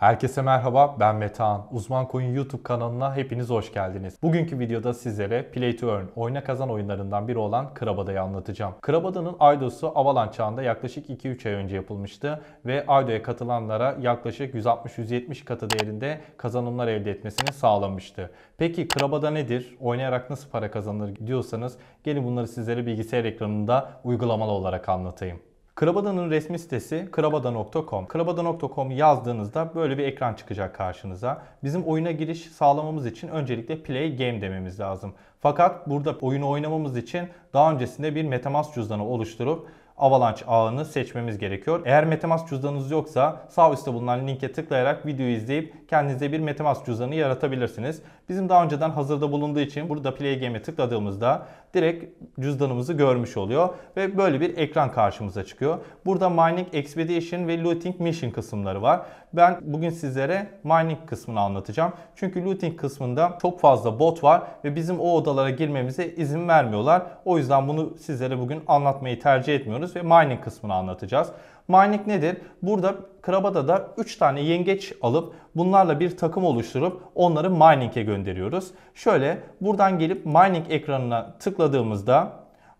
Herkese merhaba ben Metehan. Uzman Coin YouTube kanalına hepiniz hoş geldiniz. Bugünkü videoda sizlere Play to Earn oyna kazan oyunlarından biri olan Krabada'yı anlatacağım. Krabada'nın aydosu Avalan çağında yaklaşık 2-3 ay önce yapılmıştı ve Aido'ya katılanlara yaklaşık 160-170 katı değerinde kazanımlar elde etmesini sağlamıştı. Peki Krabada nedir? Oynayarak nasıl para kazanılır diyorsanız gelin bunları sizlere bilgisayar ekranında uygulamalı olarak anlatayım. Krabada'nın resmi sitesi krabada.com. Krabada.com yazdığınızda böyle bir ekran çıkacak karşınıza. Bizim oyuna giriş sağlamamız için öncelikle play game dememiz lazım. Fakat burada oyunu oynamamız için daha öncesinde bir metamask cüzdanı oluşturup Avalanche ağını seçmemiz gerekiyor. Eğer Metamask cüzdanınız yoksa sağ üstte bulunan linke tıklayarak videoyu izleyip kendinize bir Metamask cüzdanı yaratabilirsiniz. Bizim daha önceden hazırda bulunduğu için burada Play Game'e tıkladığımızda direkt cüzdanımızı görmüş oluyor ve böyle bir ekran karşımıza çıkıyor. Burada Mining Expedition ve Looting Mission kısımları var. Ben bugün sizlere mining kısmını anlatacağım. Çünkü looting kısmında çok fazla bot var ve bizim o odalara girmemize izin vermiyorlar. O yüzden bunu sizlere bugün anlatmayı tercih etmiyoruz anlatacağız ve mining kısmını anlatacağız. Mining nedir? Burada Krabada'da 3 tane yengeç alıp bunlarla bir takım oluşturup onları mining'e gönderiyoruz. Şöyle buradan gelip mining ekranına tıkladığımızda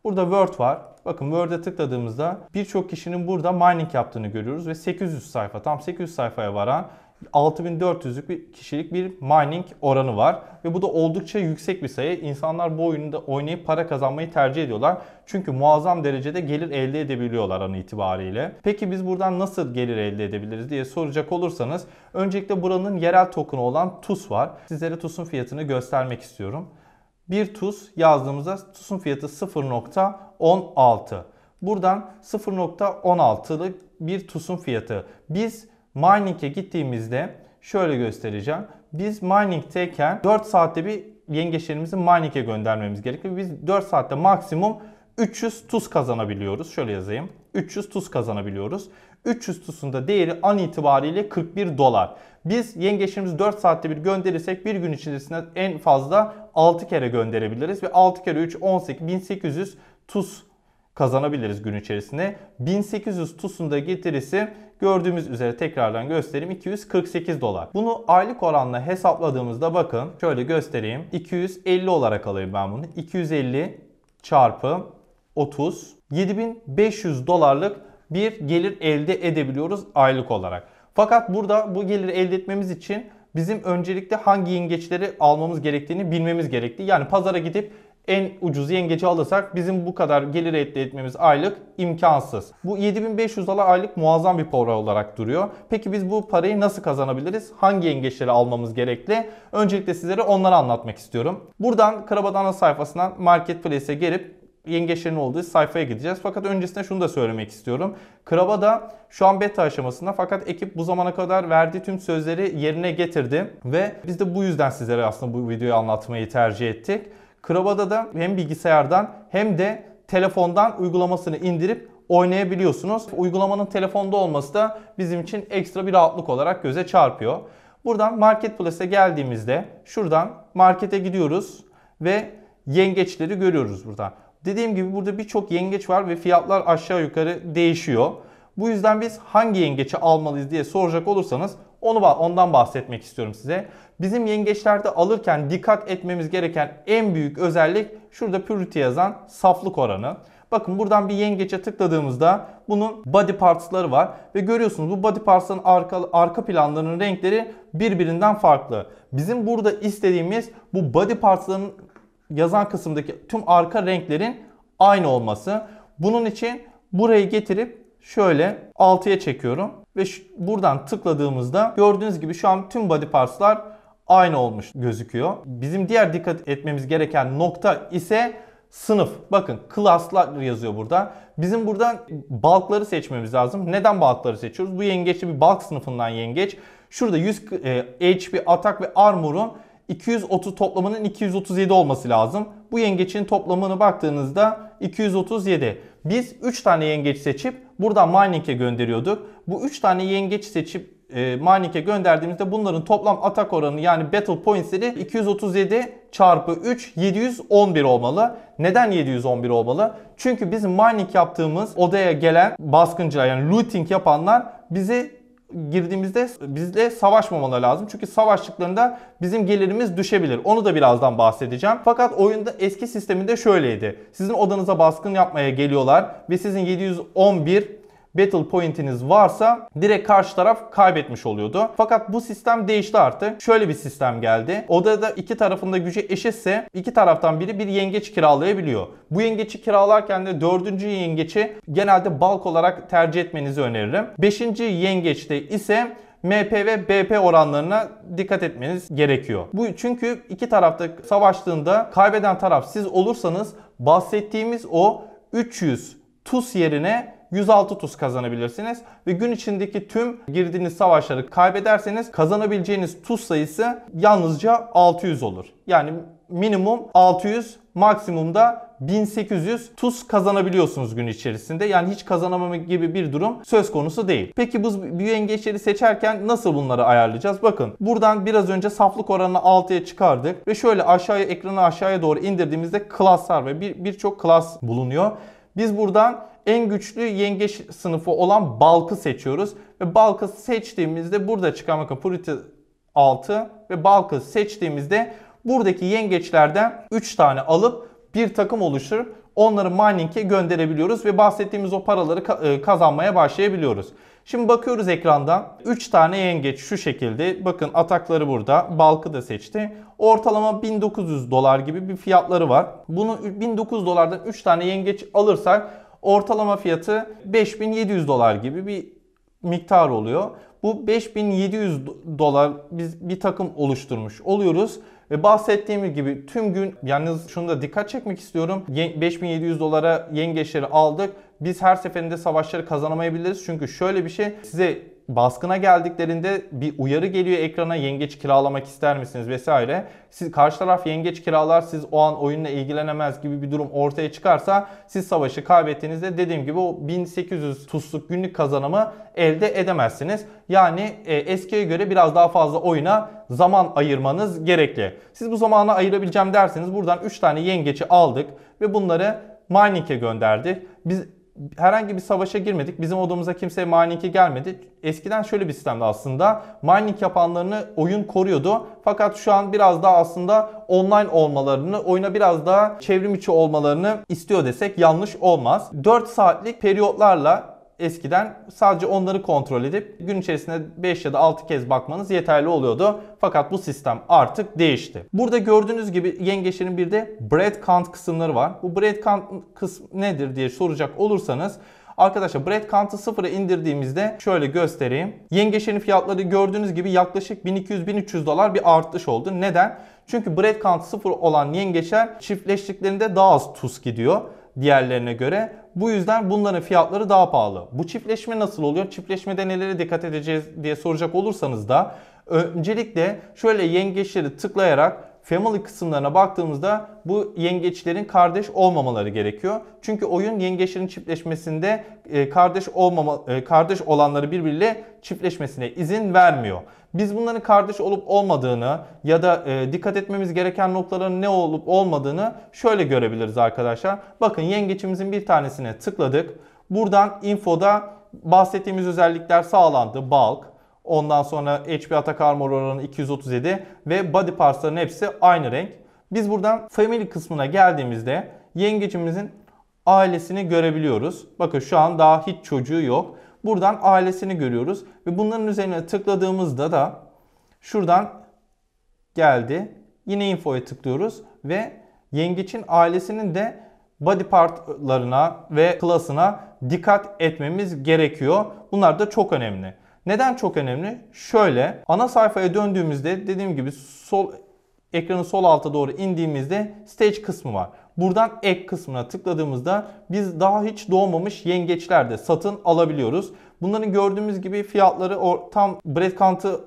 burada Word var. Bakın Word'e tıkladığımızda birçok kişinin burada mining yaptığını görüyoruz ve 800 sayfa tam 800 sayfaya varan 6400'lük bir kişilik bir mining oranı var. Ve bu da oldukça yüksek bir sayı. İnsanlar bu oyunu da oynayıp para kazanmayı tercih ediyorlar. Çünkü muazzam derecede gelir elde edebiliyorlar an itibariyle. Peki biz buradan nasıl gelir elde edebiliriz diye soracak olursanız öncelikle buranın yerel token'ı olan TUS var. Sizlere TUS'un fiyatını göstermek istiyorum. Bir TUS yazdığımızda TUS'un fiyatı 0.16. Buradan 0.16'lık bir TUS'un fiyatı. Biz Mining'e gittiğimizde şöyle göstereceğim. Biz mining'teyken 4 saatte bir yengeçlerimizi mining'e göndermemiz gerekiyor. Biz 4 saatte maksimum 300 tuz kazanabiliyoruz. Şöyle yazayım. 300 tuz kazanabiliyoruz. 300 tuzun da değeri an itibariyle 41 dolar. Biz yengeçlerimizi 4 saatte bir gönderirsek bir gün içerisinde en fazla 6 kere gönderebiliriz. Ve 6 kere 3 18 1800 tuz kazanabiliriz gün içerisinde. 1800 TUS'un da getirisi Gördüğümüz üzere tekrardan göstereyim 248 dolar. Bunu aylık oranla hesapladığımızda bakın şöyle göstereyim. 250 olarak alayım ben bunu. 250 çarpı 30 7500 dolarlık bir gelir elde edebiliyoruz aylık olarak. Fakat burada bu geliri elde etmemiz için bizim öncelikle hangi yengeçleri almamız gerektiğini bilmemiz gerekti. Yani pazara gidip en ucuz yengeci alırsak bizim bu kadar gelir elde etmemiz aylık imkansız. Bu 7500 dolar aylık muazzam bir para olarak duruyor. Peki biz bu parayı nasıl kazanabiliriz? Hangi yengeçleri almamız gerekli? Öncelikle sizlere onları anlatmak istiyorum. Buradan Karabadana sayfasından Marketplace'e gelip yengeçlerin olduğu sayfaya gideceğiz. Fakat öncesinde şunu da söylemek istiyorum. Krabada şu an beta aşamasında fakat ekip bu zamana kadar verdiği tüm sözleri yerine getirdi ve biz de bu yüzden sizlere aslında bu videoyu anlatmayı tercih ettik. Kravada da hem bilgisayardan hem de telefondan uygulamasını indirip oynayabiliyorsunuz. Uygulamanın telefonda olması da bizim için ekstra bir rahatlık olarak göze çarpıyor. Buradan Marketplace'e geldiğimizde şuradan markete gidiyoruz ve yengeçleri görüyoruz burada. Dediğim gibi burada birçok yengeç var ve fiyatlar aşağı yukarı değişiyor. Bu yüzden biz hangi yengeci almalıyız diye soracak olursanız onu ondan bahsetmek istiyorum size. Bizim yengeçlerde alırken dikkat etmemiz gereken en büyük özellik şurada purity yazan saflık oranı. Bakın buradan bir yengeçe tıkladığımızda bunun body parts'ları var ve görüyorsunuz bu body parts'ın arka, arka planlarının renkleri birbirinden farklı. Bizim burada istediğimiz bu body parts'ların yazan kısımdaki tüm arka renklerin aynı olması. Bunun için burayı getirip şöyle 6'ya çekiyorum. Ve buradan tıkladığımızda gördüğünüz gibi şu an tüm body parts'lar aynı olmuş gözüküyor. Bizim diğer dikkat etmemiz gereken nokta ise sınıf. Bakın class'lar yazıyor burada. Bizim buradan balkları seçmemiz lazım. Neden balkları seçiyoruz? Bu yengeçli bir balk sınıfından yengeç. Şurada 100 e, HP, atak ve armor'un 230 toplamının 237 olması lazım. Bu yengeçin toplamını baktığınızda 237. Biz 3 tane yengeç seçip Buradan Manik'e gönderiyorduk. Bu 3 tane yengeç seçip e, Manik'e gönderdiğimizde bunların toplam atak oranı yani battle points'leri 237 çarpı 3 711 olmalı. Neden 711 olmalı? Çünkü bizim mining yaptığımız odaya gelen baskıncılar yani looting yapanlar bizi girdiğimizde bizle savaşmamaları lazım. Çünkü savaştıklarında bizim gelirimiz düşebilir. Onu da birazdan bahsedeceğim. Fakat oyunda eski sisteminde şöyleydi. Sizin odanıza baskın yapmaya geliyorlar ve sizin 711 battle point'iniz varsa direkt karşı taraf kaybetmiş oluyordu. Fakat bu sistem değişti artık. Şöyle bir sistem geldi. Odada iki tarafında gücü eşitse iki taraftan biri bir yengeç kiralayabiliyor. Bu yengeci kiralarken de dördüncü yengeci genelde balk olarak tercih etmenizi öneririm. Beşinci yengeçte ise MP ve BP oranlarına dikkat etmeniz gerekiyor. Bu çünkü iki tarafta savaştığında kaybeden taraf siz olursanız bahsettiğimiz o 300 TUS yerine 106 tuz kazanabilirsiniz. Ve gün içindeki tüm girdiğiniz savaşları kaybederseniz kazanabileceğiniz tuz sayısı yalnızca 600 olur. Yani minimum 600 maksimumda 1800 tuz kazanabiliyorsunuz gün içerisinde. Yani hiç kazanamama gibi bir durum söz konusu değil. Peki bu büyü yengeçleri seçerken nasıl bunları ayarlayacağız? Bakın buradan biraz önce saflık oranını 6'ya çıkardık ve şöyle aşağıya ekranı aşağıya doğru indirdiğimizde klaslar ve birçok bir, bir klas bulunuyor. Biz buradan en güçlü yengeç sınıfı olan balkı seçiyoruz. Ve balkı seçtiğimizde burada çıkan bakın purity 6 ve balkı seçtiğimizde buradaki yengeçlerden 3 tane alıp bir takım oluşturup onları mining'e gönderebiliyoruz ve bahsettiğimiz o paraları e, kazanmaya başlayabiliyoruz. Şimdi bakıyoruz ekrandan 3 tane yengeç şu şekilde bakın atakları burada balkı da seçti. Ortalama 1900 dolar gibi bir fiyatları var. Bunu 1900 dolardan 3 tane yengeç alırsak Ortalama fiyatı 5700 dolar gibi bir miktar oluyor. Bu 5700 dolar biz bir takım oluşturmuş oluyoruz. Ve bahsettiğim gibi tüm gün yalnız şunu da dikkat çekmek istiyorum. 5700 dolara yengeçleri aldık. Biz her seferinde savaşları kazanamayabiliriz. Çünkü şöyle bir şey size baskına geldiklerinde bir uyarı geliyor ekrana yengeç kiralamak ister misiniz vesaire. Siz karşı taraf yengeç kiralar siz o an oyunla ilgilenemez gibi bir durum ortaya çıkarsa siz savaşı kaybettiğinizde dediğim gibi o 1800 tusluk günlük kazanımı elde edemezsiniz. Yani e, eskiye göre biraz daha fazla oyuna zaman ayırmanız gerekli. Siz bu zamanı ayırabileceğim derseniz buradan 3 tane yengeci aldık ve bunları mining'e gönderdik. Biz herhangi bir savaşa girmedik. Bizim odamıza kimseye mining'e gelmedi. Eskiden şöyle bir sistemdi aslında. Mining yapanlarını oyun koruyordu. Fakat şu an biraz daha aslında online olmalarını, oyuna biraz daha çevrim içi olmalarını istiyor desek yanlış olmaz. 4 saatlik periyotlarla Eskiden sadece onları kontrol edip gün içerisinde 5 ya da 6 kez bakmanız yeterli oluyordu. Fakat bu sistem artık değişti. Burada gördüğünüz gibi yengeçlerin bir de bread count kısımları var. Bu bread count kısmı nedir diye soracak olursanız Arkadaşlar bread count'ı sıfıra indirdiğimizde şöyle göstereyim. Yengeçlerin fiyatları gördüğünüz gibi yaklaşık 1200-1300 dolar bir artış oldu. Neden? Çünkü bread count sıfır olan yengeçler çiftleştiklerinde daha az tuz gidiyor diğerlerine göre. Bu yüzden bunların fiyatları daha pahalı. Bu çiftleşme nasıl oluyor? Çiftleşmede nelere dikkat edeceğiz diye soracak olursanız da öncelikle şöyle yengeçleri tıklayarak family kısımlarına baktığımızda bu yengeçlerin kardeş olmamaları gerekiyor. Çünkü oyun yengeçlerin çiftleşmesinde e, kardeş olmama e, kardeş olanları birbiriyle çiftleşmesine izin vermiyor. Biz bunların kardeş olup olmadığını ya da e, dikkat etmemiz gereken noktaların ne olup olmadığını şöyle görebiliriz arkadaşlar. Bakın yengeçimizin bir tanesine tıkladık. Buradan infoda bahsettiğimiz özellikler sağlandı. Bulk, Ondan sonra HP atak Armor oranı 237 ve body parts'ların hepsi aynı renk. Biz buradan family kısmına geldiğimizde yengecimizin ailesini görebiliyoruz. Bakın şu an daha hiç çocuğu yok. Buradan ailesini görüyoruz ve bunların üzerine tıkladığımızda da şuradan geldi. Yine infoya tıklıyoruz ve yengeçin ailesinin de body partlarına ve klasına dikkat etmemiz gerekiyor. Bunlar da çok önemli. Neden çok önemli? Şöyle ana sayfaya döndüğümüzde dediğim gibi sol ekranın sol alta doğru indiğimizde stage kısmı var. Buradan ek kısmına tıkladığımızda biz daha hiç doğmamış yengeçler de satın alabiliyoruz. Bunların gördüğümüz gibi fiyatları tam bread count'ı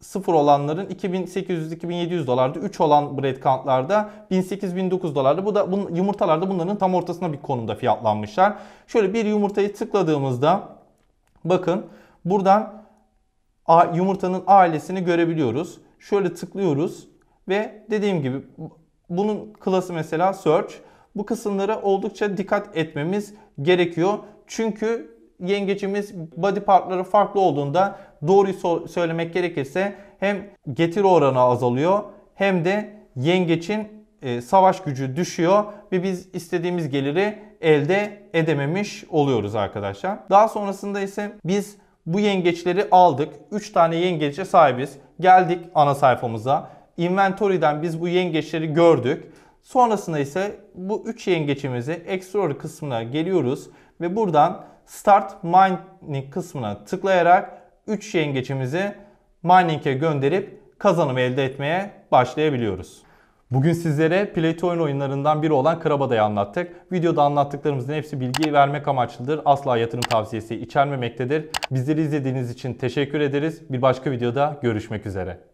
0 olanların 2800-2700 dolardı. 3 olan bread count'larda 1800-1900 dolardı. Bu da bun, yumurtalarda bunların tam ortasına bir konumda fiyatlanmışlar. Şöyle bir yumurtayı tıkladığımızda bakın Buradan yumurtanın ailesini görebiliyoruz. Şöyle tıklıyoruz ve dediğim gibi bunun klası mesela search. Bu kısımlara oldukça dikkat etmemiz gerekiyor. Çünkü yengecimiz body partları farklı olduğunda doğruyu so söylemek gerekirse hem getir oranı azalıyor hem de yengecin e, savaş gücü düşüyor ve biz istediğimiz geliri elde edememiş oluyoruz arkadaşlar. Daha sonrasında ise biz bu yengeçleri aldık. 3 tane yengeçe sahibiz. Geldik ana sayfamıza. Inventory'den biz bu yengeçleri gördük. Sonrasında ise bu 3 yengeçimizi Explorer kısmına geliyoruz. Ve buradan Start Mining kısmına tıklayarak 3 yengeçimizi mining'e gönderip kazanımı elde etmeye başlayabiliyoruz. Bugün sizlere Play oyun oyunlarından biri olan Krabada'yı anlattık. Videoda anlattıklarımızın hepsi bilgi vermek amaçlıdır. Asla yatırım tavsiyesi içermemektedir. Bizleri izlediğiniz için teşekkür ederiz. Bir başka videoda görüşmek üzere.